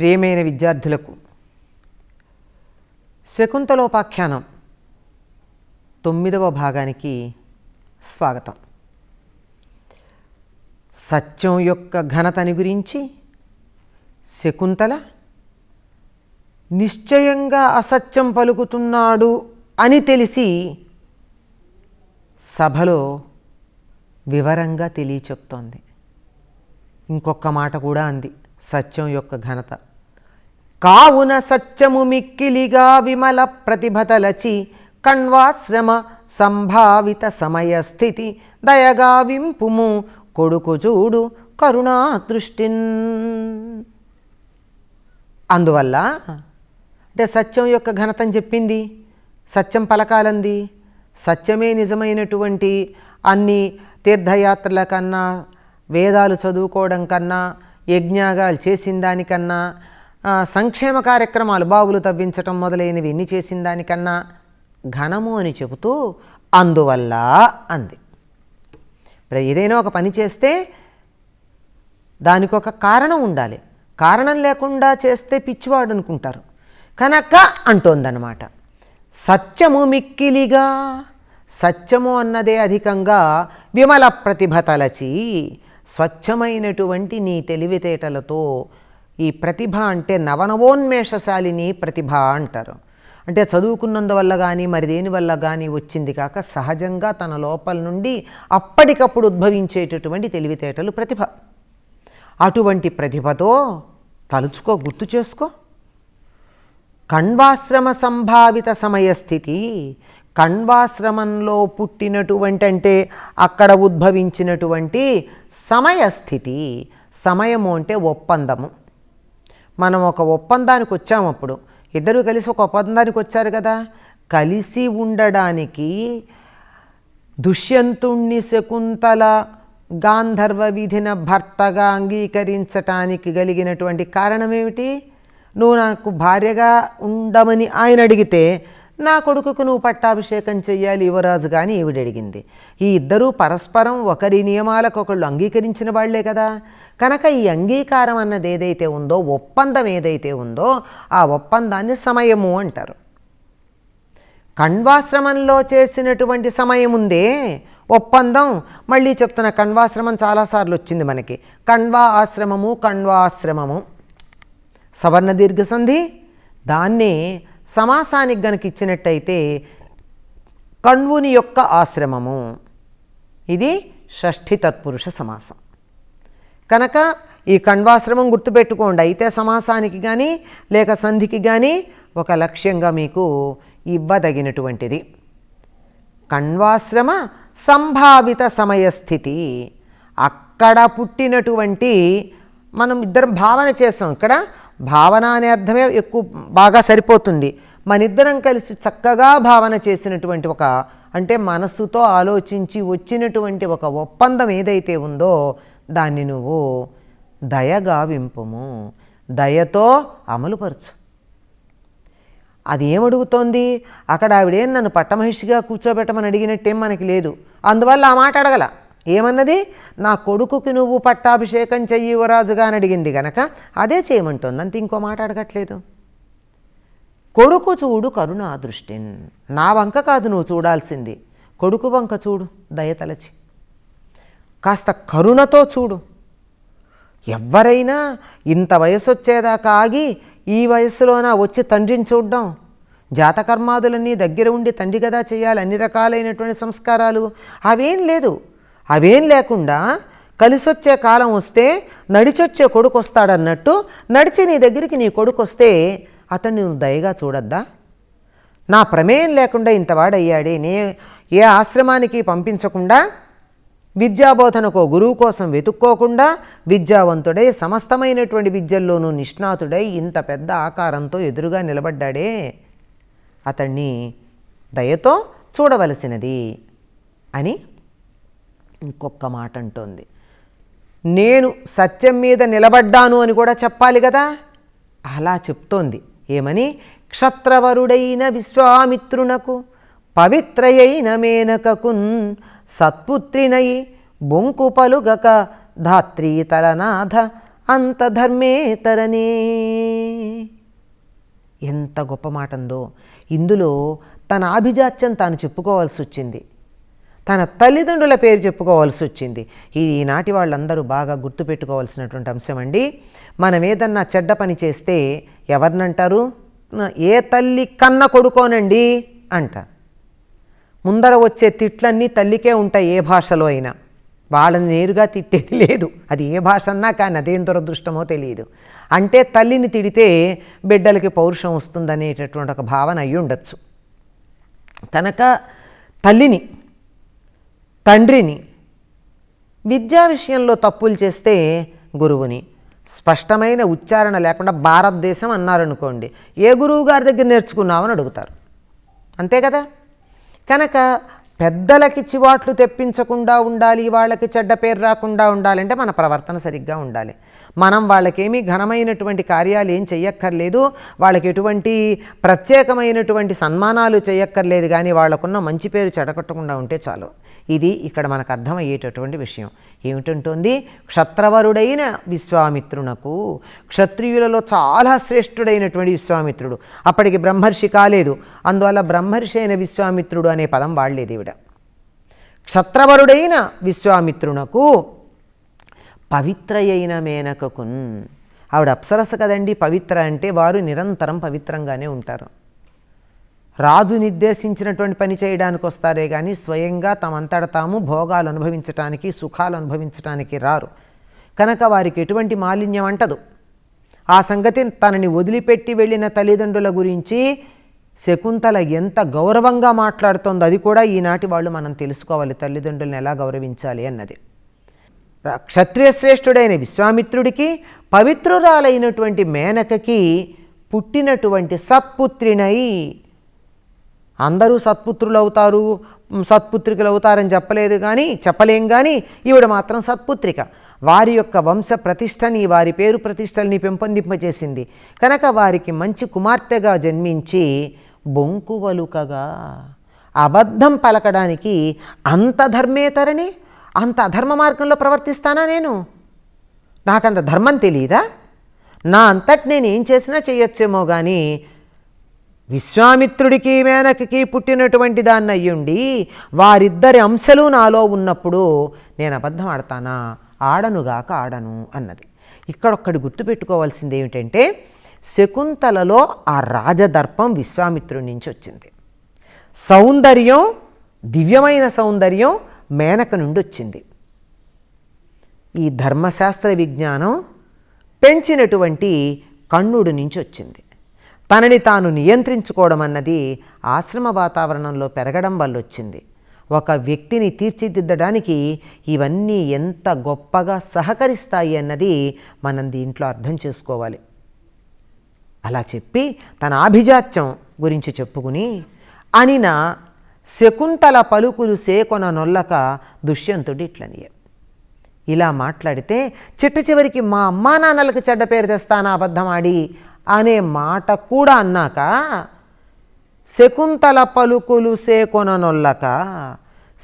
ప్రియమైన విద్యార్థులకు శకుంతలోపాఖ్యానం తొమ్మిదవ భాగానికి స్వాగతం సత్యం యొక్క ఘనతని గురించి శకుంతల నిశ్చయంగా అసత్యం పలుకుతున్నాడు అని తెలిసి సభలో వివరంగా తెలియచెప్తోంది ఇంకొక మాట కూడా అంది సత్యం యొక్క ఘనత కావున సత్యము మిక్కిలిగా విమల ప్రతిభతలచి కణ్వాశ్రమ సంభావిత సమయస్థితి దయగా వింపుము కొడుకు చూడు కరుణా అందువల్ల అంటే సత్యం యొక్క ఘనతను చెప్పింది సత్యం పలకాలంది సత్యమే నిజమైనటువంటి అన్ని తీర్థయాత్రల కన్నా వేదాలు చదువుకోవడం కన్నా యజ్ఞాగాలు చేసిన దానికన్నా సంక్షేమ కార్యక్రమాలు బావులు తవ్వించటం మొదలైనవి ఎన్ని చేసిన దానికన్నా ఘనము అని చెబుతూ అందువల్ల అంది ఇప్పుడు ఏదైనా ఒక పని చేస్తే దానికి ఒక కారణం ఉండాలి కారణం లేకుండా చేస్తే పిచ్చివాడు అనుకుంటారు కనుక అంటోందనమాట సత్యము మిక్కిలిగా సత్యము అన్నదే అధికంగా విమల ప్రతిభ తలచి స్వచ్ఛమైనటువంటి నీ తెలివితేటలతో ఈ ప్రతిభ అంటే నవనవోన్మేషశాలిని ప్రతిభ అంటారు అంటే చదువుకున్నందువల్ల కానీ మరి దేనివల్ల కానీ వచ్చింది కాక సహజంగా తన లోపల నుండి అప్పటికప్పుడు ఉద్భవించేటటువంటి తెలివితేటలు ప్రతిభ అటువంటి ప్రతిభతో తలుచుకో గుర్తు చేసుకో కణ్వాశ్రమ సంభావిత సమయస్థితి కణ్వాశ్రమంలో పుట్టినటువంటి అంటే అక్కడ ఉద్భవించినటువంటి సమయస్థితి సమయము అంటే ఒప్పందము మనం ఒక ఒప్పందానికి వచ్చామప్పుడు అప్పుడు ఇద్దరు కలిసి ఒక ఒప్పందానికి వచ్చారు కదా కలిసి ఉండడానికి దుష్యంతుణ్ణి శకుంతల గాంధర్వ విధిన భర్తగా అంగీకరించటానికి కలిగినటువంటి కారణం ఏమిటి నువ్వు నాకు భార్యగా ఉండమని ఆయన అడిగితే నా కొడుకుకు నువ్వు పట్టాభిషేకం చెయ్యాలి యువరాజు కానీ ఈవిడడిగింది ఈ ఇద్దరూ పరస్పరం ఒకరి నియమాలకొకళ్ళు అంగీకరించిన వాళ్లే కదా కనుక ఈ అంగీకారం అన్నది ఏదైతే ఉందో ఒప్పందం ఏదైతే ఉందో ఆ ఒప్పందాన్ని సమయము అంటారు కణ్వాశ్రమంలో చేసినటువంటి సమయం ఉందే ఒప్పందం మళ్ళీ చెప్తున్న కణ్వాశ్రమం చాలాసార్లు వచ్చింది మనకి కణ్వా ఆశ్రమము కణ్వాశ్రమము సవర్ణ దీర్ఘ సంధి దాన్నే సమాసానికి గనక ఇచ్చినట్టయితే కణ్వుని యొక్క ఆశ్రమము ఇది షష్ఠి తత్పురుష సమాసం కనుక ఈ కణ్వాశ్రమం గుర్తుపెట్టుకోండి అయితే సమాసానికి కానీ లేక సంధికి కానీ ఒక లక్ష్యంగా మీకు ఇవ్వదగినటువంటిది కణ్వాశ్రమ సంభావిత సమయస్థితి అక్కడ పుట్టినటువంటి మనం ఇద్దరం భావన చేసాం ఇక్కడ భావన అనే అర్థమే ఎక్కువ బాగా సరిపోతుంది మనిద్దరం కలిసి చక్కగా భావన చేసినటువంటి ఒక అంటే మనస్సుతో ఆలోచించి వచ్చినటువంటి ఒక ఒప్పందం ఏదైతే ఉందో దాన్ని నువ్వు దయగా వింపము దయతో అమలుపరచు అది ఏమడుగుతోంది అక్కడ ఆవిడేం నన్ను పట్టమహిషిగా కూర్చోబెట్టమని అడిగినట్టేం మనకి లేదు అందువల్ల ఆ మాట అడగల ఏమన్నది నా కొడుకుకి నువ్వు పట్టాభిషేకం చెయ్యివరాజుగా అని అడిగింది గనక అదే చేయమంటుంది అంత ఇంకో మాట అడగట్లేదు కొడుకు చూడు కరుణ అదృష్టి నా వంక కాదు నువ్వు చూడాల్సింది కొడుకు వంక చూడు దయతలచి కాస్త కరుణతో చూడు ఎవరైనా ఇంత వయసు వచ్చేదాకా ఆగి ఈ వయసులోన వచ్చి తండ్రిని చూడడం జాతకర్మాదులన్నీ దగ్గర ఉండి తండ్రి కదా చేయాలి అన్ని రకాలైనటువంటి సంస్కారాలు అవేం లేదు అవేం లేకుండా కలిసొచ్చే కాలం వస్తే నడిచొచ్చే కొడుకు వస్తాడన్నట్టు నడిచి నీ దగ్గరికి నీ కొడుకు వస్తే అతన్ని నువ్వు దయగా చూడొద్దా నా ప్రమేయం లేకుండా ఇంతవాడయ్యాడే నే ఏ ఆశ్రమానికి పంపించకుండా విద్యాబోధనకో గురువు కోసం వెతుక్కోకుండా విద్యావంతుడై సమస్తమైనటువంటి విద్యల్లోనూ నిష్ణాతుడై ఇంత పెద్ద ఆకారంతో ఎదురుగా నిలబడ్డాడే అతన్ని దయతో చూడవలసినది అని ఇంకొక మాట అంటోంది నేను సత్యం మీద నిలబడ్డాను అని కూడా చెప్పాలి కదా అలా చెప్తోంది ఏమని క్షత్రవరుడైన విశ్వామిత్రునకు పవిత్రయైన మేనకకున్ సత్పుత్రినై బొంకు పలుగక ధాత్రీతలనాథ ధర్మేతరనే ఎంత గొప్ప మాటందో ఇందులో తన ఆభిజాత్యం తాను చెప్పుకోవాల్సి వచ్చింది తన తల్లిదండ్రుల పేరు చెప్పుకోవాల్సి వచ్చింది ఈనాటి వాళ్ళందరూ బాగా గుర్తుపెట్టుకోవాల్సినటువంటి అంశం అండి మనం ఏదన్నా చెడ్డ పని చేస్తే ఎవరినంటారు ఏ తల్లి కన్న కొడుకోనండి అంట ముందర వచ్చే తిట్లన్నీ తల్లికే ఉంటాయి ఏ భాషలో అయినా వాళ్ళని నేరుగా తిట్టేది లేదు అది ఏ భాష అన్నా కానీ అదేం దురదృష్టమో తెలియదు అంటే తల్లిని తిడితే బిడ్డలకి పౌరుషం వస్తుందనేటటువంటి ఒక భావన అయ్యి ఉండొచ్చు కనుక తల్లిని తండ్రిని విద్యా విషయంలో తప్పులు చేస్తే గురువుని స్పష్టమైన ఉచ్చారణ లేకుండా భారతదేశం అన్నారనుకోండి ఏ గురువు గారి దగ్గర నేర్చుకున్నామని అడుగుతారు అంతే కదా కనుక పెద్దలకి చివాట్లు తెప్పించకుండా ఉండాలి వాళ్ళకి చెడ్డ పేరు రాకుండా ఉండాలంటే మన ప్రవర్తన సరిగ్గా ఉండాలి మనం వాళ్ళకేమీ ఘనమైనటువంటి కార్యాలు ఏం చెయ్యక్కర్లేదు వాళ్ళకి ఎటువంటి ప్రత్యేకమైనటువంటి సన్మానాలు చేయక్కర్లేదు కానీ వాళ్ళకున్న మంచి పేరు చెడగొట్టకుండా ఉంటే చాలు ఇది ఇక్కడ మనకు అర్థమయ్యేటటువంటి విషయం ఏమిటంటుంది క్షత్రవరుడైన విశ్వామిత్రునకు క్షత్రియులలో చాలా శ్రేష్ఠుడైనటువంటి విశ్వామిత్రుడు అప్పటికి బ్రహ్మర్షి కాలేదు అందువల్ల బ్రహ్మర్షి అయిన విశ్వామిత్రుడు అనే పదం వాడలేదు ఇవిడ క్షత్రవరుడైన విశ్వామిత్రునకు పవిత్రయైన మేనకకున్ ఆవిడ అప్సరస కదండి పవిత్ర అంటే వారు నిరంతరం పవిత్రంగానే ఉంటారు రాజు నిర్దేశించినటువంటి పని చేయడానికి వస్తారే కానీ స్వయంగా తమంతట తాము భోగాలు అనుభవించటానికి సుఖాలు అనుభవించటానికి రారు కనుక వారికి ఎటువంటి మాలిన్యం అంటదు ఆ సంగతి తనని వదిలిపెట్టి వెళ్ళిన తల్లిదండ్రుల గురించి శకుంతల ఎంత గౌరవంగా మాట్లాడుతోందో అది కూడా ఈనాటి వాళ్ళు మనం తెలుసుకోవాలి తల్లిదండ్రులను ఎలా గౌరవించాలి అన్నది క్షత్రియశ్రేష్ఠుడైన విశ్వామిత్రుడికి పవిత్రురాలైనటువంటి మేనకకి పుట్టినటువంటి సత్పుత్రినై అందరూ సత్పుత్రులు అవుతారు సత్పుత్రికలు అవుతారని చెప్పలేదు కానీ చెప్పలేం కానీ ఈవిడ మాత్రం సత్పుత్రిక వారి యొక్క వంశ ప్రతిష్టని వారి పేరు ప్రతిష్టల్ని పెంపొందింపజేసింది కనుక వారికి మంచి కుమార్తెగా జన్మించి బొంకువలుకగా అబద్ధం పలకడానికి అంత ధర్మేతరని అంత అధర్మ మార్గంలో ప్రవర్తిస్తానా నేను నాకంత ధర్మం తెలియదా నా అంతటి నేను ఏం చేసినా చేయొచ్చేమో కానీ విశ్వామిత్రుడికి మేనకకి పుట్టినటువంటి దాన్ని అయ్యుండి వారిద్దరి అంశలు నాలో ఉన్నప్పుడు నేను అబద్ధం ఆడతానా ఆడనుగాక ఆడను అన్నది ఇక్కడ ఒక్కడి గుర్తుపెట్టుకోవాల్సింది ఏమిటంటే శకుంతలలో ఆ రాజదర్పం విశ్వామిత్రుడి నుంచి వచ్చింది సౌందర్యం దివ్యమైన సౌందర్యం మేనక నుండి వచ్చింది ఈ ధర్మశాస్త్ర విజ్ఞానం పెంచినటువంటి కన్నుడు నుంచి వచ్చింది తనని తాను నియంత్రించుకోవడం అన్నది ఆశ్రమ వాతావరణంలో పెరగడం వల్ల వచ్చింది ఒక వ్యక్తిని తీర్చిదిద్దడానికి ఇవన్నీ ఎంత గొప్పగా సహకరిస్తాయి అన్నది మనం దీంట్లో అర్థం చేసుకోవాలి అలా చెప్పి తన ఆభిజాత్యం గురించి చెప్పుకుని అనిన శకుంతల పలుకులు సేకొన నొల్లక దుష్యంతుడి ఇట్లనియే ఇలా మాట్లాడితే చిట్ట చివరికి మా అమ్మా నాన్నలకు చెడ్డ పేరు తెస్తానా అబద్ధమాడి అనే మాట కూడా అన్నాక శకుంతల పలుకులు నొల్లక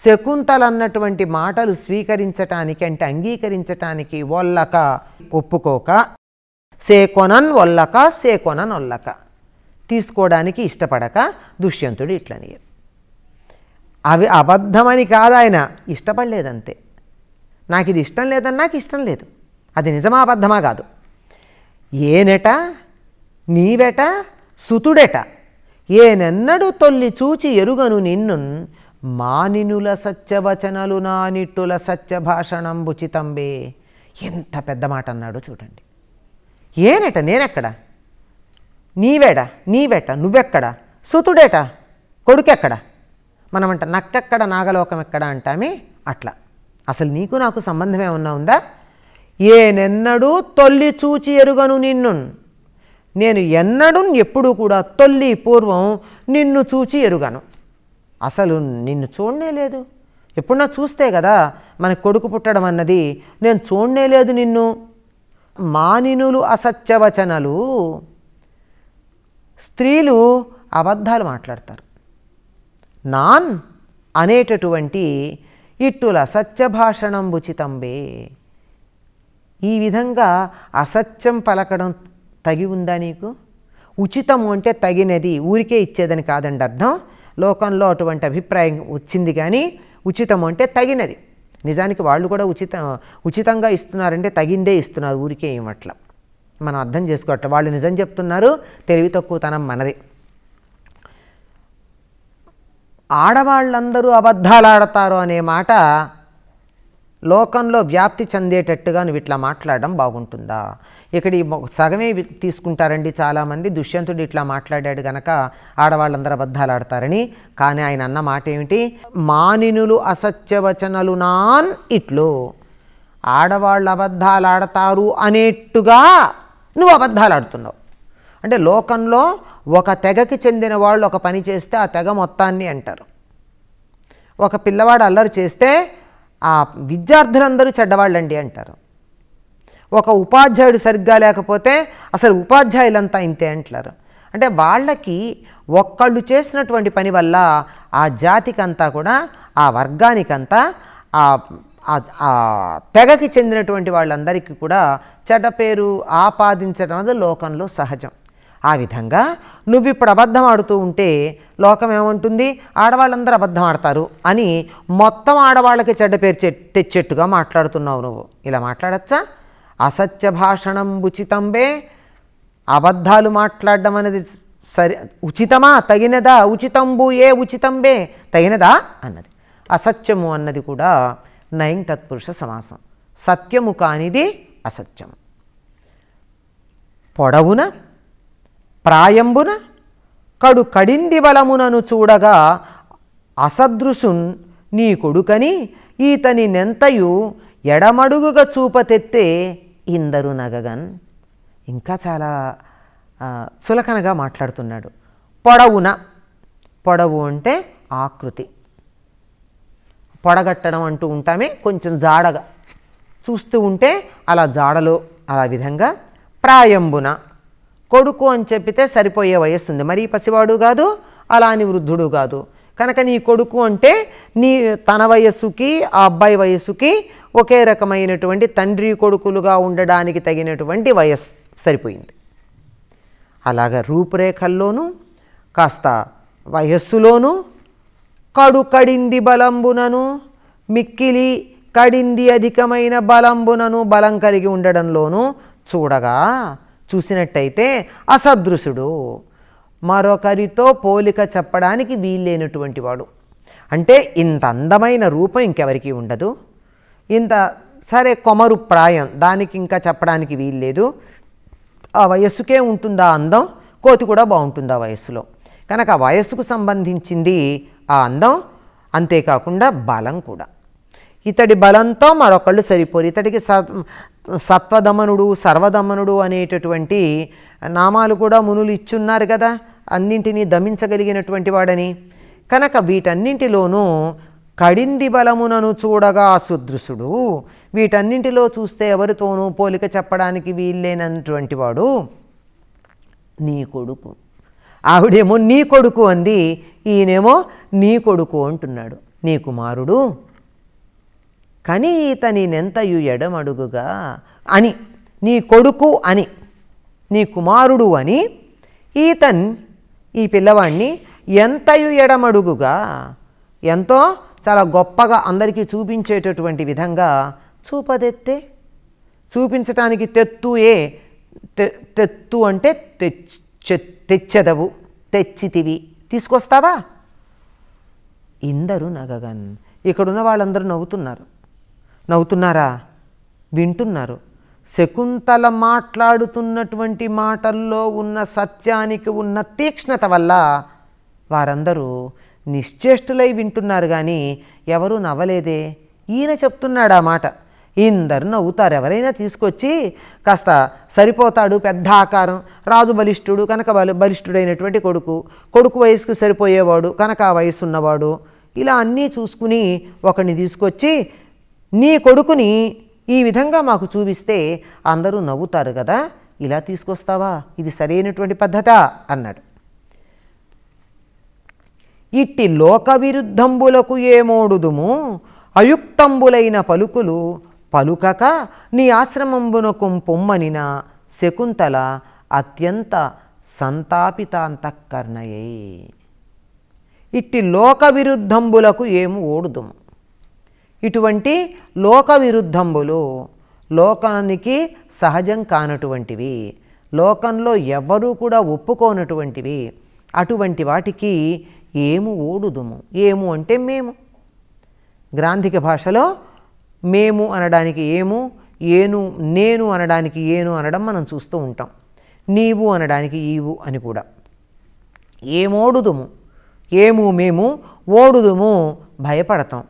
శకుంతల అన్నటువంటి మాటలు స్వీకరించటానికి అంటే అంగీకరించటానికి వల్లక ఒప్పుకోక సేకొనన్ వల్లక సేకొనన్ ఒల్లక తీసుకోవడానికి ఇష్టపడక దుష్యంతుడు ఇట్లనియే అవి అబద్ధమని కాదు ఆయన ఇష్టపడలేదంతే నాకు ఇది ఇష్టం లేదని నాకు ఇష్టం లేదు అది నిజమా అబద్ధమా కాదు ఏనెట నీవెట సుతుడెట ఏనెన్నడు తొల్లి చూచి ఎరుగను నిన్ను మానినుల సత్యవచనలు నా నిట్టుల భాషణం బుచితంబే ఎంత పెద్ద మాట అన్నాడో చూడండి ఏనెట నేనెక్కడ నీవేడా నీవెట నువ్వెక్కడ సుతుడేట కొడుకెక్కడా మనం అంట నక్కెక్కడ నాగలోకం ఎక్కడ అంటామే అట్లా అసలు నీకు నాకు సంబంధం ఏమన్నా ఉందా ఏ నెన్నడూ తొల్లి చూచి ఎరుగను నిన్ను నేను ఎన్నడూ ఎప్పుడూ కూడా తొల్లి పూర్వం నిన్ను చూచి ఎరుగను అసలు నిన్ను చూడనే లేదు ఎప్పుడన్నా చూస్తే కదా మనకు కొడుకు పుట్టడం అన్నది నేను చూడనే లేదు నిన్ను మానినులు అసత్యవచనలు స్త్రీలు అబద్ధాలు మాట్లాడతారు నాన్ అనేటటువంటి ఇట్టుల అసత్య ఉచితంబే ఈ విధంగా అసత్యం పలకడం తగి ఉందా నీకు ఉచితము అంటే తగినది ఊరికే ఇచ్చేదని కాదండి అర్థం లోకంలో అటువంటి అభిప్రాయం వచ్చింది కానీ ఉచితం అంటే తగినది నిజానికి వాళ్ళు కూడా ఉచిత ఉచితంగా ఇస్తున్నారంటే తగిందే ఇస్తున్నారు ఊరికే ఇవ్వట్ల మనం అర్థం చేసుకోవట్లే వాళ్ళు నిజం చెప్తున్నారు తెలివి తక్కువతనం మనది ఆడవాళ్ళందరూ అబద్ధాలు ఆడతారు అనే మాట లోకంలో వ్యాప్తి చెందేటట్టుగా నువ్వు ఇట్లా మాట్లాడడం బాగుంటుందా ఇక్కడ ఈ సగమే తీసుకుంటారండి చాలామంది దుష్యంతుడు ఇట్లా మాట్లాడాడు గనక ఆడవాళ్ళందరూ అబద్ధాలు ఆడతారని కానీ ఆయన అన్న మాట ఏమిటి మానినులు అసత్యవచనలు నాన్ ఇట్లు ఆడవాళ్ళు అబద్ధాలు ఆడతారు అనేట్టుగా నువ్వు అబద్ధాలు ఆడుతున్నావు అంటే లోకంలో ఒక తెగకి చెందిన వాళ్ళు ఒక పని చేస్తే ఆ తెగ మొత్తాన్ని అంటారు ఒక పిల్లవాడు అల్లరి చేస్తే ఆ విద్యార్థులందరూ చెడ్డవాళ్ళండి అంటారు ఒక ఉపాధ్యాయుడు సరిగ్గా లేకపోతే అసలు ఉపాధ్యాయులంతా ఇంతే అంటారు అంటే వాళ్ళకి ఒక్కళ్ళు చేసినటువంటి పని వల్ల ఆ జాతికంతా కూడా ఆ వర్గానికంతా ఆ ఆ తెగకి చెందినటువంటి వాళ్ళందరికీ కూడా చెడ్డ పేరు ఆపాదించడం అనేది లోకంలో సహజం ఆ విధంగా నువ్వు ఇప్పుడు అబద్ధం ఆడుతూ ఉంటే లోకం ఏమంటుంది ఆడవాళ్ళందరూ అబద్ధం ఆడతారు అని మొత్తం ఆడవాళ్ళకి చెడ్డ పేరు తెచ్చేట్టుగా మాట్లాడుతున్నావు నువ్వు ఇలా మాట్లాడచ్చా అసత్య భాషణం ఉచితంబే అబద్ధాలు మాట్లాడడం అనేది సరి ఉచితమా తగినదా ఉచితంబు ఏ ఉచితంబే తగినదా అన్నది అసత్యము అన్నది కూడా నయం తత్పురుష సమాసం సత్యము కానిది అసత్యము పొడవున ప్రాయంబున కడు కడింది బలమునను చూడగా అసదృశున్ నీ కొడుకని ఈతని నెంతయు ఎడమడుగుగా చూపతెత్తే ఇందరు నగగన్ ఇంకా చాలా చులకనగా మాట్లాడుతున్నాడు పొడవున పొడవు అంటే ఆకృతి పొడగట్టడం అంటూ ఉంటామే కొంచెం జాడగా చూస్తూ ఉంటే అలా జాడలో అలా విధంగా ప్రాయంబున కొడుకు అని చెప్పితే సరిపోయే వయస్సు ఉంది మరీ పసివాడు కాదు అలా అని వృద్ధుడు కాదు కనుక నీ కొడుకు అంటే నీ తన వయస్సుకి ఆ అబ్బాయి వయస్సుకి ఒకే రకమైనటువంటి తండ్రి కొడుకులుగా ఉండడానికి తగినటువంటి వయస్సు సరిపోయింది అలాగ రూపురేఖల్లోనూ కాస్త వయస్సులోనూ కడు కడింది బలంబునను మిక్కిలి కడింది అధికమైన బలంబునను బలం కలిగి ఉండడంలోనూ చూడగా చూసినట్టయితే అసదృశుడు మరొకరితో పోలిక చెప్పడానికి వీల్లేనటువంటి వాడు అంటే ఇంత అందమైన రూపం ఇంకెవరికి ఉండదు ఇంత సరే కొమరు ప్రాయం దానికి ఇంకా చెప్పడానికి వీల్లేదు ఆ వయస్సుకే ఉంటుందా అందం కోతి కూడా బాగుంటుంది ఆ వయస్సులో కనుక ఆ వయస్సుకు సంబంధించింది ఆ అందం అంతేకాకుండా బలం కూడా ఇతడి బలంతో మరొకళ్ళు సరిపోరు ఇతడికి సత్వదమనుడు సర్వదమనుడు అనేటటువంటి నామాలు కూడా మునులు ఇచ్చున్నారు కదా అన్నింటినీ దమించగలిగినటువంటి వాడని కనుక వీటన్నింటిలోనూ కడింది బలమునను చూడగా సుదృశుడు వీటన్నింటిలో చూస్తే ఎవరితోనూ పోలిక చెప్పడానికి వీల్లేనటువంటి వాడు నీ కొడుకు ఆవిడేమో నీ కొడుకు అంది ఈయనేమో నీ కొడుకు అంటున్నాడు నీ కుమారుడు కానీ ఇతనినెంతయు ఎడమడుగుగా అని నీ కొడుకు అని నీ కుమారుడు అని ఈతన్ ఈ పిల్లవాడిని ఎంతయు ఎడమడుగుగా ఎంతో చాలా గొప్పగా అందరికీ చూపించేటటువంటి విధంగా చూపదెత్తే చూపించటానికి తెత్తు ఏ తెత్తు అంటే తెచ్చెదవు తెచ్చితివి తీసుకొస్తావా ఇందరు నగగన్ ఇక్కడున్న వాళ్ళందరూ నవ్వుతున్నారు నవ్వుతున్నారా వింటున్నారు శకుంతల మాట్లాడుతున్నటువంటి మాటల్లో ఉన్న సత్యానికి ఉన్న తీక్ష్ణత వల్ల వారందరూ నిశ్చేష్టులై వింటున్నారు కానీ ఎవరూ నవ్వలేదే ఈయన చెప్తున్నాడు ఆ మాట ఇందరు నవ్వుతారు ఎవరైనా తీసుకొచ్చి కాస్త సరిపోతాడు పెద్ద ఆకారం రాజు బలిష్ఠుడు కనుక బలి బలిష్ఠుడైనటువంటి కొడుకు కొడుకు వయసుకు సరిపోయేవాడు కనుక ఆ వయసు ఉన్నవాడు ఇలా అన్నీ చూసుకుని ఒకరిని తీసుకొచ్చి నీ కొడుకుని ఈ విధంగా మాకు చూపిస్తే అందరూ నవ్వుతారు కదా ఇలా తీసుకొస్తావా ఇది సరైనటువంటి పద్ధత అన్నాడు ఇట్టి లోక విరుద్ధంబులకు ఏమోడుదుము అయుక్తంబులైన పలుకులు పలుకక నీ ఆశ్రమంబునకు పొమ్మనిన శకుంతల అత్యంత సంతాపితాంతఃకర్ణయే ఇట్టి లోక విరుద్ధంబులకు ఏమి ఓడుదుము ఇటువంటి లోక విరుద్ధంబులు లోకానికి సహజం కానటువంటివి లోకంలో ఎవ్వరూ కూడా ఒప్పుకోనటువంటివి అటువంటి వాటికి ఏము ఓడుదుము ఏము అంటే మేము గ్రాంధిక భాషలో మేము అనడానికి ఏము ఏను నేను అనడానికి ఏను అనడం మనం చూస్తూ ఉంటాం నీవు అనడానికి ఈవు అని కూడా ఏమోడుదుము ఏము మేము ఓడుదుము భయపడతాం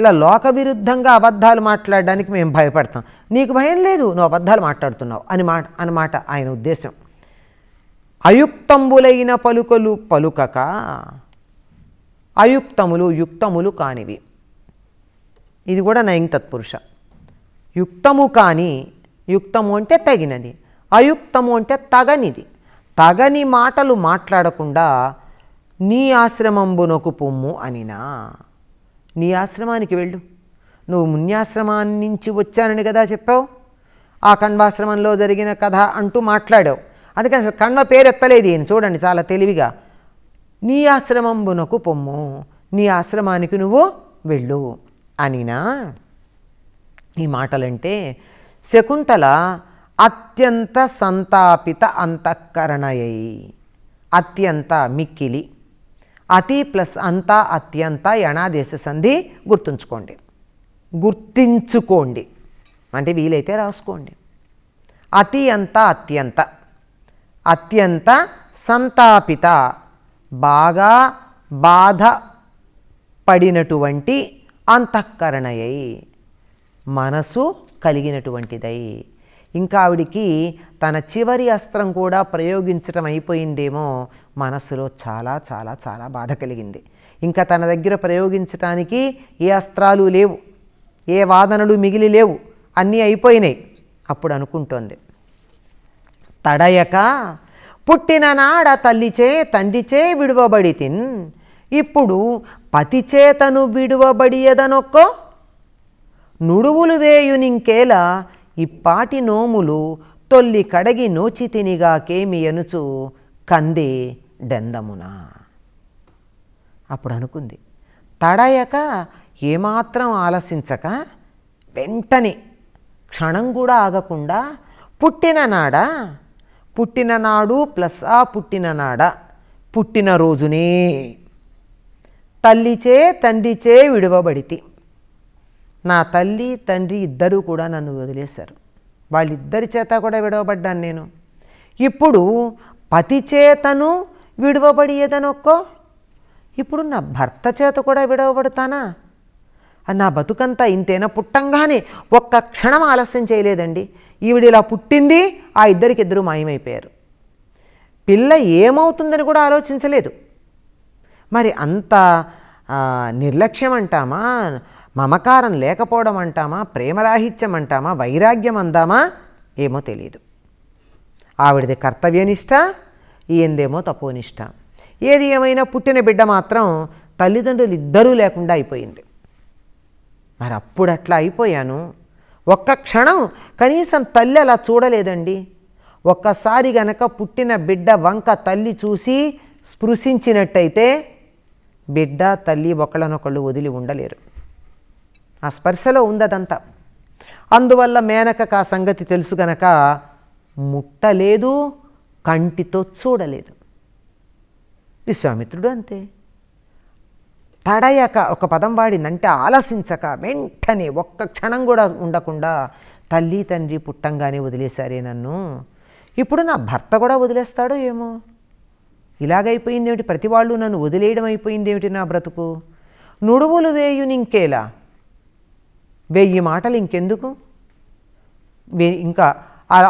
ఇలా లోక విరుద్ధంగా అబద్ధాలు మాట్లాడడానికి మేము భయపడతాం నీకు భయం లేదు నువ్వు అబద్ధాలు మాట్లాడుతున్నావు అని మాట అన్నమాట ఆయన ఉద్దేశం అయుక్తంబులైన పలుకలు పలుకక అయుక్తములు యుక్తములు కానివి ఇది కూడా నయం తత్పురుష యుక్తము కాని యుక్తము అంటే తగినది అయుక్తము అంటే తగనిది తగని మాటలు మాట్లాడకుండా నీ ఆశ్రమంబునకు పొమ్ము అనినా నీ ఆశ్రమానికి వెళ్ళు నువ్వు మున్యాశ్రమాన్నించి నుంచి వచ్చానని కదా చెప్పావు ఆ కణ్వాశ్రమంలో జరిగిన కథ అంటూ మాట్లాడావు అందుకని అసలు కణ్వ ఎత్తలేదు ఈయన చూడండి చాలా తెలివిగా నీ ఆశ్రమం బునకు పొమ్ము నీ ఆశ్రమానికి నువ్వు వెళ్ళు అనినా ఈ మాటలంటే శకుంతల అత్యంత సంతాపిత అంతఃకరణయ్యి అత్యంత మిక్కిలి అతి ప్లస్ అంతా అత్యంత యణాదేశ సంధి గుర్తుంచుకోండి గుర్తించుకోండి అంటే వీలైతే రాసుకోండి అతి అంత అత్యంత అత్యంత సంతాపిత బాగా బాధ పడినటువంటి అంతఃకరణయ్యి మనసు కలిగినటువంటిదై ఇంకా ఆవిడికి తన చివరి అస్త్రం కూడా ప్రయోగించటం అయిపోయిందేమో మనసులో చాలా చాలా చాలా బాధ కలిగింది ఇంకా తన దగ్గర ప్రయోగించటానికి ఏ అస్త్రాలు లేవు ఏ వాదనలు మిగిలి లేవు అన్నీ అయిపోయినాయి అప్పుడు అనుకుంటోంది తడయక పుట్టిన నాడ తల్లిచే తండ్రిచే విడువబడి తిన్ ఇప్పుడు పతిచేతను విడువబడియదనొక్కో నుడువులు వేయునింకేలా ఇప్పాటి నోములు తొల్లి కడగి నోచి తినిగాకేమి అనుచు కంది డెందమునా అప్పుడు అనుకుంది తడయక ఏమాత్రం ఆలసించక వెంటనే క్షణం కూడా ఆగకుండా పుట్టిన నాడా పుట్టిన నాడు ప్లస్ ఆ పుట్టిన నాడ పుట్టినరోజునే తల్లిచే తండ్రిచే విడవబడితే నా తల్లి తండ్రి ఇద్దరూ కూడా నన్ను వదిలేశారు వాళ్ళిద్దరి చేత కూడా విడవబడ్డాను నేను ఇప్పుడు పతి చేతను విడవబడి ఇప్పుడు నా భర్త చేత కూడా విడవబడతానా నా బతుకంతా ఇంతేనా పుట్టంగానే ఒక్క క్షణం ఆలస్యం చేయలేదండి ఈవిడ ఇలా పుట్టింది ఆ ఇద్దరికిద్దరూ మాయమైపోయారు పిల్ల ఏమవుతుందని కూడా ఆలోచించలేదు మరి అంత నిర్లక్ష్యం అంటామా మమకారం లేకపోవడం అంటామా ప్రేమరాహిత్యం అంటామా వైరాగ్యం అందామా ఏమో తెలియదు ఆవిడది కర్తవ్యనిష్ట ఈయందేమో తపోనిష్ట ఏది ఏమైనా పుట్టిన బిడ్డ మాత్రం తల్లిదండ్రులు ఇద్దరూ లేకుండా అయిపోయింది మరి అప్పుడు అట్లా అయిపోయాను ఒక్క క్షణం కనీసం తల్లి అలా చూడలేదండి ఒక్కసారి గనక పుట్టిన బిడ్డ వంక తల్లి చూసి స్పృశించినట్టయితే బిడ్డ తల్లి ఒకళ్ళనొకళ్ళు వదిలి ఉండలేరు ఆ స్పర్శలో ఉందదంతా అందువల్ల మేనకకు ఆ సంగతి తెలుసు గనక ముట్టలేదు కంటితో చూడలేదు విశ్వామిత్రుడు అంతే తడయక ఒక పదం వాడిందంటే ఆలసించక వెంటనే ఒక్క క్షణం కూడా ఉండకుండా తల్లి తండ్రి పుట్టంగానే వదిలేశారే నన్ను ఇప్పుడు నా భర్త కూడా వదిలేస్తాడో ఏమో ఇలాగైపోయిందేమిటి ప్రతి వాళ్ళు నన్ను వదిలేయడం అయిపోయిందేమిటి నా బ్రతుకు నుడువులు నింకేలా వెయ్యి మాటలు ఇంకెందుకు ఇంకా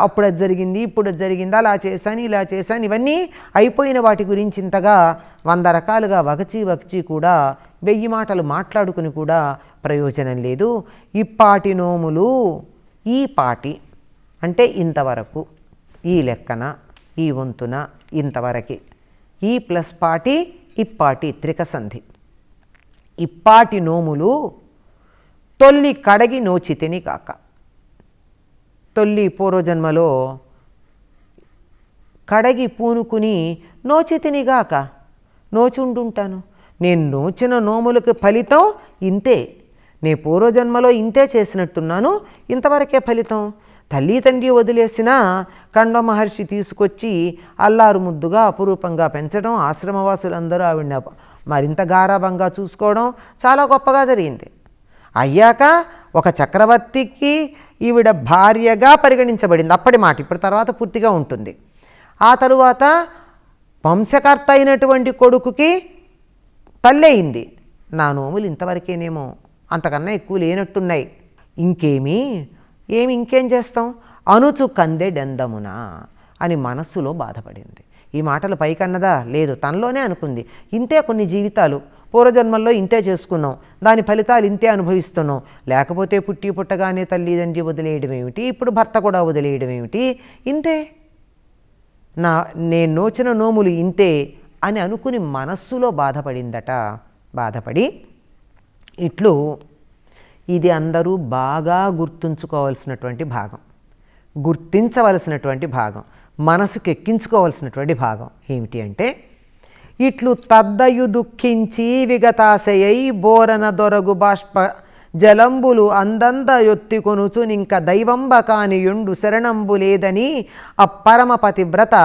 అప్పుడు అది జరిగింది ఇప్పుడు అది జరిగింది అలా చేశాను ఇలా చేశాను ఇవన్నీ అయిపోయిన వాటి గురించి ఇంతగా వంద రకాలుగా వగచి వగచి కూడా వెయ్యి మాటలు మాట్లాడుకుని కూడా ప్రయోజనం లేదు ఇప్పాటి నోములు ఈ పాటి అంటే ఇంతవరకు ఈ లెక్కన ఈ వంతున ఇంతవరకే ఈ ప్లస్ పాటి ఇప్పాటి త్రికసంధి ఇప్పాటి నోములు తొల్లి కడగి నోచితిని కాక తొల్లి పూర్వజన్మలో కడగి పూనుకుని నోచి నోచుండుంటాను నేను నోచిన నోములకు ఫలితం ఇంతే నే పూర్వజన్మలో ఇంతే చేసినట్టున్నాను ఇంతవరకే ఫలితం తల్లి తండ్రి వదిలేసిన కండ మహర్షి తీసుకొచ్చి అల్లారు ముద్దుగా అపురూపంగా పెంచడం ఆశ్రమవాసులందరూ ఆవిడ మరింత గారాభంగా చూసుకోవడం చాలా గొప్పగా జరిగింది అయ్యాక ఒక చక్రవర్తికి ఈవిడ భార్యగా పరిగణించబడింది అప్పటి మాట ఇప్పుడు తర్వాత పూర్తిగా ఉంటుంది ఆ తరువాత వంశకర్త అయినటువంటి కొడుకుకి తల్లి అయింది నా నోములు ఇంతవరకేనేమో అంతకన్నా ఎక్కువ లేనట్టున్నాయి ఇంకేమీ ఏమి ఇంకేం చేస్తాం అనుచు కందే డెందమునా అని మనస్సులో బాధపడింది ఈ మాటలు పైకన్నదా లేదు తనలోనే అనుకుంది ఇంతే కొన్ని జీవితాలు పూర్వజన్మల్లో ఇంతే చేసుకున్నాం దాని ఫలితాలు ఇంతే అనుభవిస్తున్నాం లేకపోతే పుట్టి పుట్టగానే తల్లిదండ్రి వదిలేయడం ఏమిటి ఇప్పుడు భర్త కూడా వదిలేయడం ఏమిటి ఇంతే నా నేను నోచిన నోములు ఇంతే అని అనుకుని మనస్సులో బాధపడిందట బాధపడి ఇట్లు ఇది అందరూ బాగా గుర్తుంచుకోవాల్సినటువంటి భాగం గుర్తించవలసినటువంటి భాగం మనసుకెక్కించుకోవాల్సినటువంటి భాగం ఏమిటి అంటే ఇట్లు తద్దయు దుఃఖించి విగతాశయై బోరన దొరగు బాష్ప జలంబులు అందంద ఎత్తికొనుచు నింక దైవంబ యుండు శరణంబు లేదని అప్పరమపతి వ్రత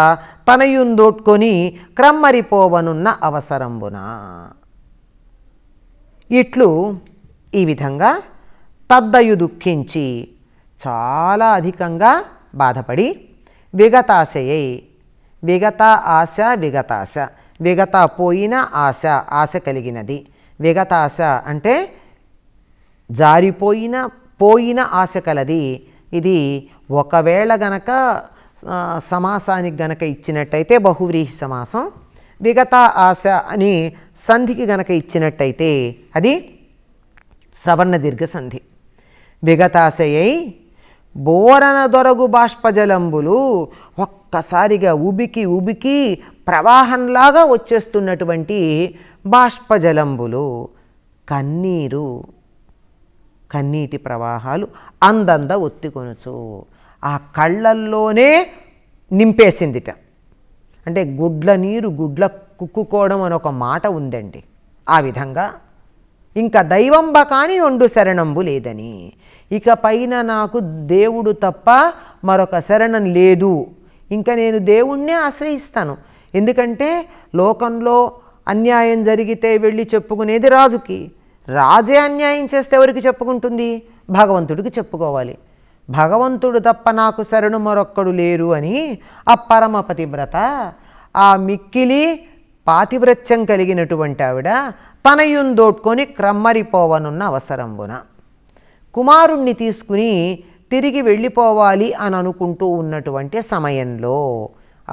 తనయుందోట్కొని క్రమ్మరిపోవనున్న అవసరంబున ఇట్లు ఈ విధంగా తద్దయు దుఃఖించి చాలా అధికంగా బాధపడి విగతాశయై విగత ఆశ విగతాశ విగత పోయిన ఆశ ఆశ కలిగినది విగత ఆశ అంటే జారిపోయిన పోయిన ఆశ కలది ఇది ఒకవేళ గనక సమాసానికి గనక ఇచ్చినట్టయితే బహువ్రీహి సమాసం విగత ఆశ అని సంధికి గనక ఇచ్చినట్టయితే అది సవర్ణ దీర్ఘ సంధి విగతాశయై బోరన దొరగు బాష్పజలంబులు ఒక్కసారిగా ఉబికి ఉబికి ప్రవాహంలాగా వచ్చేస్తున్నటువంటి బాష్పజలంబులు కన్నీరు కన్నీటి ప్రవాహాలు అందంద ఒత్తికొనుచు ఆ కళ్ళల్లోనే నింపేసిందిట అంటే గుడ్ల నీరు గుడ్ల కుక్కుకోవడం అని ఒక మాట ఉందండి ఆ విధంగా ఇంకా దైవంబ కాని ఒండు శరణంబు లేదని ఇక పైన నాకు దేవుడు తప్ప మరొక శరణం లేదు ఇంకా నేను దేవుణ్ణే ఆశ్రయిస్తాను ఎందుకంటే లోకంలో అన్యాయం జరిగితే వెళ్ళి చెప్పుకునేది రాజుకి రాజే అన్యాయం చేస్తే ఎవరికి చెప్పుకుంటుంది భగవంతుడికి చెప్పుకోవాలి భగవంతుడు తప్ప నాకు శరణు మరొక్కడు లేరు అని ఆ పరమపతి పతివ్రత ఆ మిక్కిలి పాతివ్రత్యం కలిగినటువంటి ఆవిడ తనయున్ దోట్కొని క్రమ్మరిపోవనున్న అవసరంబున కుమారుణ్ణి తీసుకుని తిరిగి వెళ్ళిపోవాలి అని అనుకుంటూ ఉన్నటువంటి సమయంలో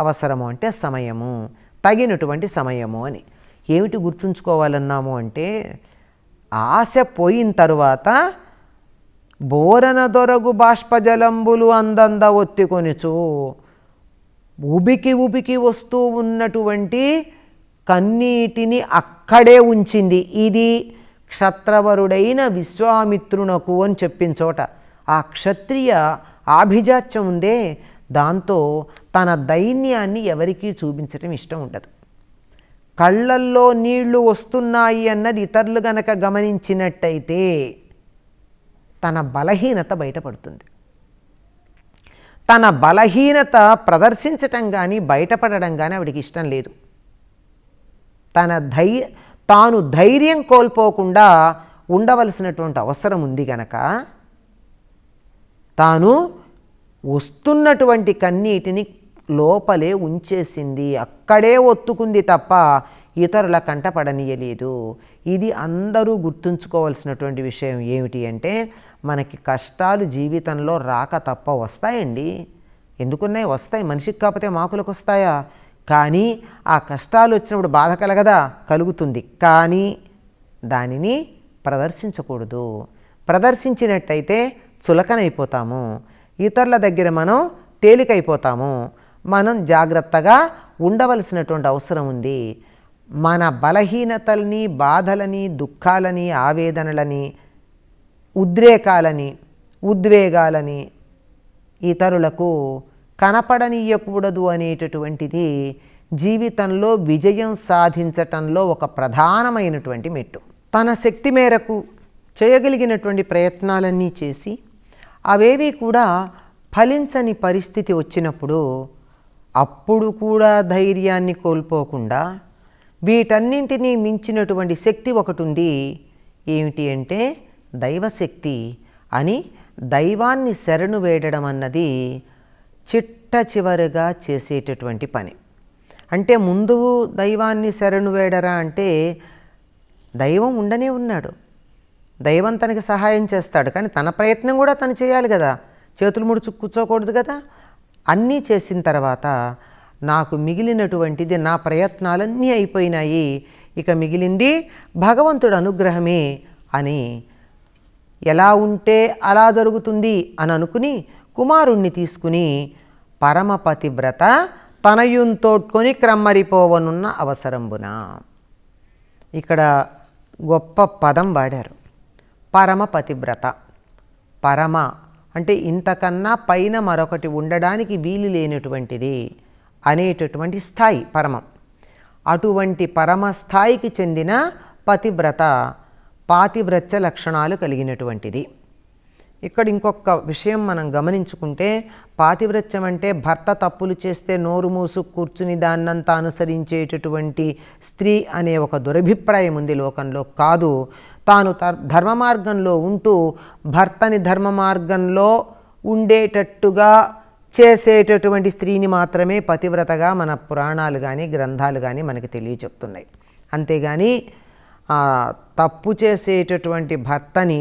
అవసరము అంటే సమయము తగినటువంటి సమయము అని ఏమిటి గుర్తుంచుకోవాలన్నాము అంటే ఆశ పోయిన తరువాత బోరన దొరగు బాష్పజలంబులు అందంద ఒత్తికొనిచు ఉబికి ఉబికి వస్తూ ఉన్నటువంటి కన్నీటిని అక్కడే ఉంచింది ఇది క్షత్రవరుడైన విశ్వామిత్రునకు అని చెప్పిన చోట ఆ క్షత్రియ ఆభిజాత్యం ఉందే దాంతో తన దైన్యాన్ని ఎవరికీ చూపించటం ఇష్టం ఉండదు కళ్ళల్లో నీళ్లు వస్తున్నాయి అన్నది ఇతరులు గనక గమనించినట్టయితే తన బలహీనత బయటపడుతుంది తన బలహీనత ప్రదర్శించటం కానీ బయటపడడం కానీ ఆవిడికి ఇష్టం లేదు తన ధై తాను ధైర్యం కోల్పోకుండా ఉండవలసినటువంటి అవసరం ఉంది గనక తాను వస్తున్నటువంటి కన్నీటిని లోపలే ఉంచేసింది అక్కడే ఒత్తుకుంది తప్ప ఇతరుల కంట పడనీయలేదు ఇది అందరూ గుర్తుంచుకోవాల్సినటువంటి విషయం ఏమిటి అంటే మనకి కష్టాలు జీవితంలో రాక తప్ప వస్తాయండి ఎందుకున్నాయి వస్తాయి మనిషికి కాకపోతే మాకులకు వస్తాయా కానీ ఆ కష్టాలు వచ్చినప్పుడు బాధ కలగదా కలుగుతుంది కానీ దానిని ప్రదర్శించకూడదు ప్రదర్శించినట్టయితే చులకనైపోతాము ఇతరుల దగ్గర మనం తేలికైపోతాము మనం జాగ్రత్తగా ఉండవలసినటువంటి అవసరం ఉంది మన బలహీనతల్ని బాధలని దుఃఖాలని ఆవేదనలని ఉద్రేకాలని ఉద్వేగాలని ఇతరులకు కనపడనీయకూడదు అనేటటువంటిది జీవితంలో విజయం సాధించటంలో ఒక ప్రధానమైనటువంటి మెట్టు తన శక్తి మేరకు చేయగలిగినటువంటి ప్రయత్నాలన్నీ చేసి అవేవి కూడా ఫలించని పరిస్థితి వచ్చినప్పుడు అప్పుడు కూడా ధైర్యాన్ని కోల్పోకుండా వీటన్నింటినీ మించినటువంటి శక్తి ఒకటి ఉంది ఏమిటి అంటే దైవశక్తి అని దైవాన్ని శరణు వేయడం అన్నది చిట్ట చివరిగా చేసేటటువంటి పని అంటే ముందు దైవాన్ని శరణు వేడరా అంటే దైవం ఉండనే ఉన్నాడు దైవం తనకి సహాయం చేస్తాడు కానీ తన ప్రయత్నం కూడా తను చేయాలి కదా చేతులు ముడుచు కూర్చోకూడదు కదా అన్నీ చేసిన తర్వాత నాకు మిగిలినటువంటిది నా ప్రయత్నాలన్నీ అయిపోయినాయి ఇక మిగిలింది భగవంతుడు అనుగ్రహమే అని ఎలా ఉంటే అలా జరుగుతుంది అని అనుకుని కుమారుణ్ణి తీసుకుని పరమపతి పరమపతివ్రత తనయుంతోట్కొని క్రమ్మరిపోవనున్న అవసరంబున ఇక్కడ గొప్ప పదం వాడారు పరమ పతివ్రత పరమ అంటే ఇంతకన్నా పైన మరొకటి ఉండడానికి వీలు లేనటువంటిది అనేటటువంటి స్థాయి పరమం అటువంటి పరమ స్థాయికి చెందిన పతివ్రత పాతివ్రత్య లక్షణాలు కలిగినటువంటిది ఇక్కడ ఇంకొక విషయం మనం గమనించుకుంటే పాతివ్రత్యం అంటే భర్త తప్పులు చేస్తే నోరు మూసు కూర్చుని దాన్నంతా అనుసరించేటటువంటి స్త్రీ అనే ఒక దురభిప్రాయం ఉంది లోకంలో కాదు తాను ధర్మ మార్గంలో ఉంటూ భర్తని ధర్మ మార్గంలో ఉండేటట్టుగా చేసేటటువంటి స్త్రీని మాత్రమే పతివ్రతగా మన పురాణాలు కానీ గ్రంథాలు కానీ మనకి తెలియచెప్తున్నాయి అంతేగాని తప్పు చేసేటటువంటి భర్తని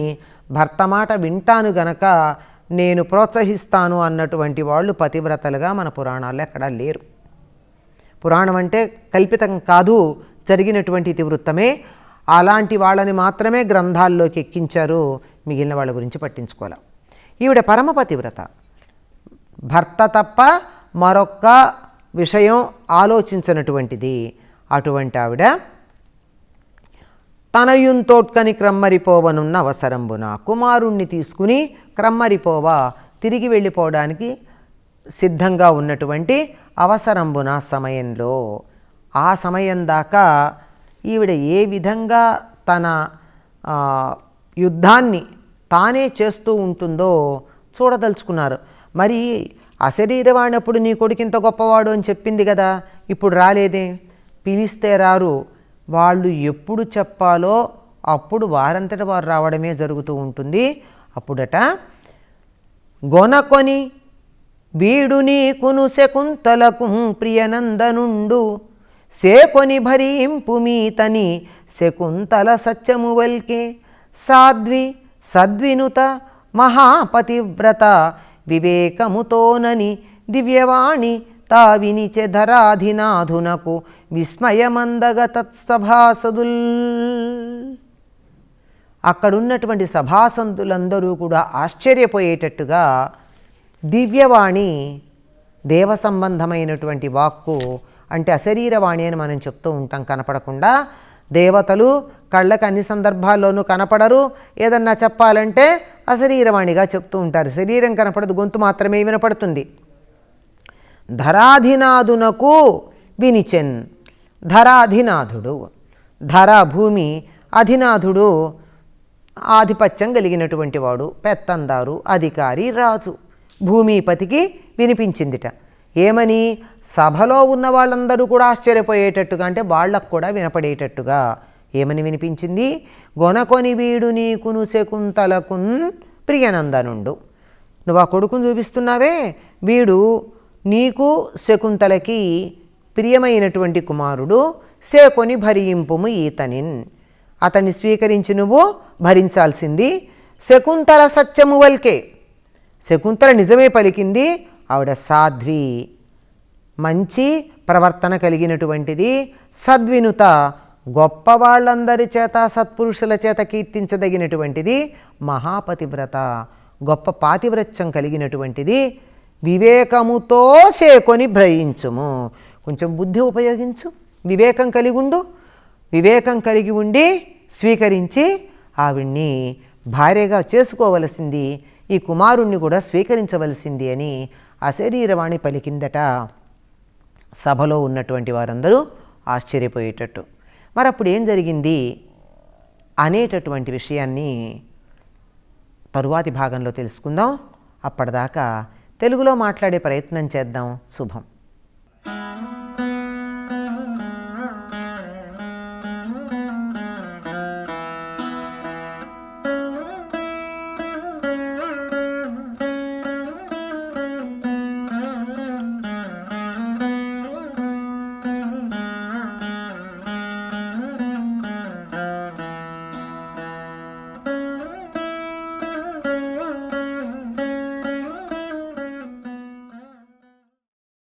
భర్త మాట వింటాను గనక నేను ప్రోత్సహిస్తాను అన్నటువంటి వాళ్ళు పతివ్రతలుగా మన పురాణాల్లో ఎక్కడ లేరు పురాణం అంటే కల్పితం కాదు జరిగినటువంటి ఇతివృత్తమే అలాంటి వాళ్ళని మాత్రమే గ్రంథాల్లోకి ఎక్కించారు మిగిలిన వాళ్ళ గురించి పట్టించుకోలేం ఈవిడ పరమపతివ్రత భర్త తప్ప మరొక్క విషయం ఆలోచించినటువంటిది అటువంటి ఆవిడ తనయుంతోట్కని క్రమ్మరిపోవనున్న అవసరంబున కుమారుణ్ణి తీసుకుని క్రమ్మరిపోవ తిరిగి వెళ్ళిపోవడానికి సిద్ధంగా ఉన్నటువంటి అవసరంబున సమయంలో ఆ సమయం దాకా ఈవిడ ఏ విధంగా తన యుద్ధాన్ని తానే చేస్తూ ఉంటుందో చూడదలుచుకున్నారు మరి అశరీరవాణప్పుడు నీ కొడుకు ఇంత గొప్పవాడు అని చెప్పింది కదా ఇప్పుడు రాలేదే పిలిస్తే రారు వాళ్ళు ఎప్పుడు చెప్పాలో అప్పుడు వారంతట వారు రావడమే జరుగుతూ ఉంటుంది అప్పుడట గొనకొని వీడు కును శకుంతలకు ప్రియనందనుండు సేకొని మీతని శకుంతల సత్యము వల్కే సాధ్వి సద్వినుత మహాపతివ్రత వివేకముతోనని దివ్యవాణి తావినిచె ధరాధినాధునకు విస్మయమందగ తత్సభాసదుల్ అక్కడున్నటువంటి సభాసంతులందరూ కూడా ఆశ్చర్యపోయేటట్టుగా దివ్యవాణి దేవ సంబంధమైనటువంటి వాక్కు అంటే అశరీరవాణి అని మనం చెప్తూ ఉంటాం కనపడకుండా దేవతలు కళ్ళకు అన్ని సందర్భాల్లోనూ కనపడరు ఏదన్నా చెప్పాలంటే అశరీరవాణిగా చెప్తూ ఉంటారు శరీరం కనపడదు గొంతు మాత్రమే వినపడుతుంది ధరాధినాథునకు వినిచెన్ ధరాధినాథుడు ధర భూమి అధినాథుడు ఆధిపత్యం కలిగినటువంటి వాడు పెత్తందారు అధికారి రాజు భూమిపతికి వినిపించిందిట ఏమని సభలో ఉన్న వాళ్ళందరూ కూడా ఆశ్చర్యపోయేటట్టుగా అంటే వాళ్ళకు కూడా వినపడేటట్టుగా ఏమని వినిపించింది గొనకొని వీడు నీకును శకుంతలకున్ ప్రియనందనుండు నువ్వు ఆ కొడుకును చూపిస్తున్నావే వీడు నీకు శకుంతలకి ప్రియమైనటువంటి కుమారుడు సేకొని భరింపుము ఈతనిన్ అతన్ని స్వీకరించి నువ్వు భరించాల్సింది శకుంతల సత్యము వల్కే శకుంతల నిజమే పలికింది ఆవిడ సాధ్వి మంచి ప్రవర్తన కలిగినటువంటిది సద్వినుత గొప్ప వాళ్ళందరి చేత సత్పురుషుల చేత కీర్తించదగినటువంటిది మహాపతివ్రత గొప్ప పాతివ్రత్యం కలిగినటువంటిది వివేకముతో సేకొని భ్రయించుము కొంచెం బుద్ధి ఉపయోగించు వివేకం కలిగి ఉండు వివేకం కలిగి ఉండి స్వీకరించి ఆవిడ్ని భార్యగా చేసుకోవలసింది ఈ కుమారుణ్ణి కూడా స్వీకరించవలసింది అని అశరీరవాణి పలికిందట సభలో ఉన్నటువంటి వారందరూ ఆశ్చర్యపోయేటట్టు మరి అప్పుడు ఏం జరిగింది అనేటటువంటి విషయాన్ని తరువాతి భాగంలో తెలుసుకుందాం అప్పటిదాకా తెలుగులో మాట్లాడే ప్రయత్నం చేద్దాం శుభం